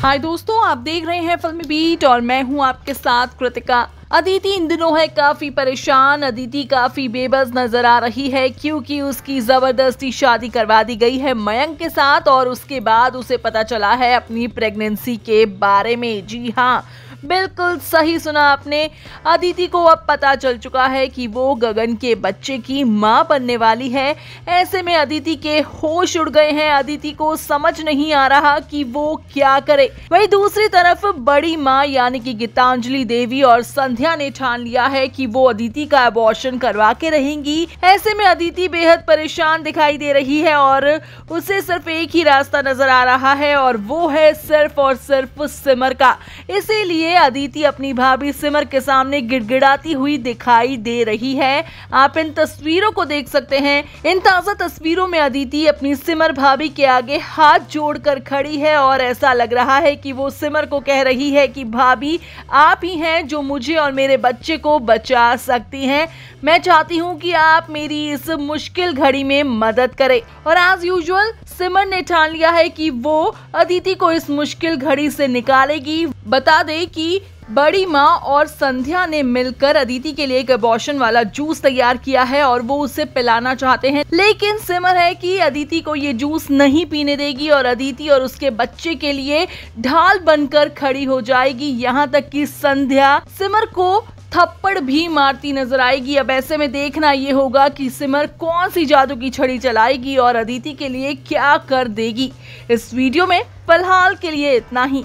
हाय दोस्तों आप देख रहे हैं फिल्मी बीट और मैं हूं आपके साथ कृतिका अदिति इन दिनों है काफी परेशान अदिति काफी बेबस नजर आ रही है क्योंकि उसकी जबरदस्ती शादी करवा दी गई है मयंक के साथ और उसके बाद उसे पता चला है अपनी प्रेगनेंसी के बारे में जी हाँ बिल्कुल सही सुना आपने अदिति को अब पता चल चुका है कि वो गगन के बच्चे की माँ बनने वाली है ऐसे में अदिति के होश उड़ गए हैं अदिति को समझ नहीं आ रहा कि वो क्या करे वही दूसरी तरफ बड़ी माँ यानी कि गीतांजलि देवी और संध्या ने ठान लिया है कि वो अदिति का अबॉर्शन करवा के रहेंगी ऐसे में अदिति बेहद परेशान दिखाई दे रही है और उसे सिर्फ एक ही रास्ता नजर आ रहा है और वो है सिर्फ और सिर्फ सिमर का इसीलिए लिए अदिति अपनी भाभी सिमर के सामने गिड़गिड़ाती हुई दिखाई दे रही है आप इन तस्वीरों को देख सकते हैं इन ताज़ा तस्वीरों में अदिति अपनी सिमर भाभी के आगे हाथ जोड़कर खड़ी है और ऐसा लग रहा है कि वो सिमर को कह रही है कि भाभी आप ही हैं जो मुझे और मेरे बच्चे को बचा सकती हैं मैं चाहती हूं कि आप मेरी इस मुश्किल घड़ी में मदद करें और एज यूजुअल सिमर ने ठान लिया है कि वो अदिति को इस मुश्किल घड़ी से निकालेगी बता दें कि कि बड़ी माँ और संध्या ने मिलकर अदिति के लिए एक अबॉर्शन वाला जूस तैयार किया है और वो उसे पिलाना चाहते हैं लेकिन सिमर है कि अदिति को ये जूस नहीं पीने देगी और अदिति और उसके बच्चे के लिए ढाल बनकर खड़ी हो जाएगी यहाँ तक कि संध्या सिमर को थप्पड़ भी मारती नजर आएगी अब ऐसे में देखना ये होगा कि सिमर कौन सी जादू की छड़ी चलाएगी और अदिति के लिए क्या कर देगी इस वीडियो में फिलहाल के लिए इतना ही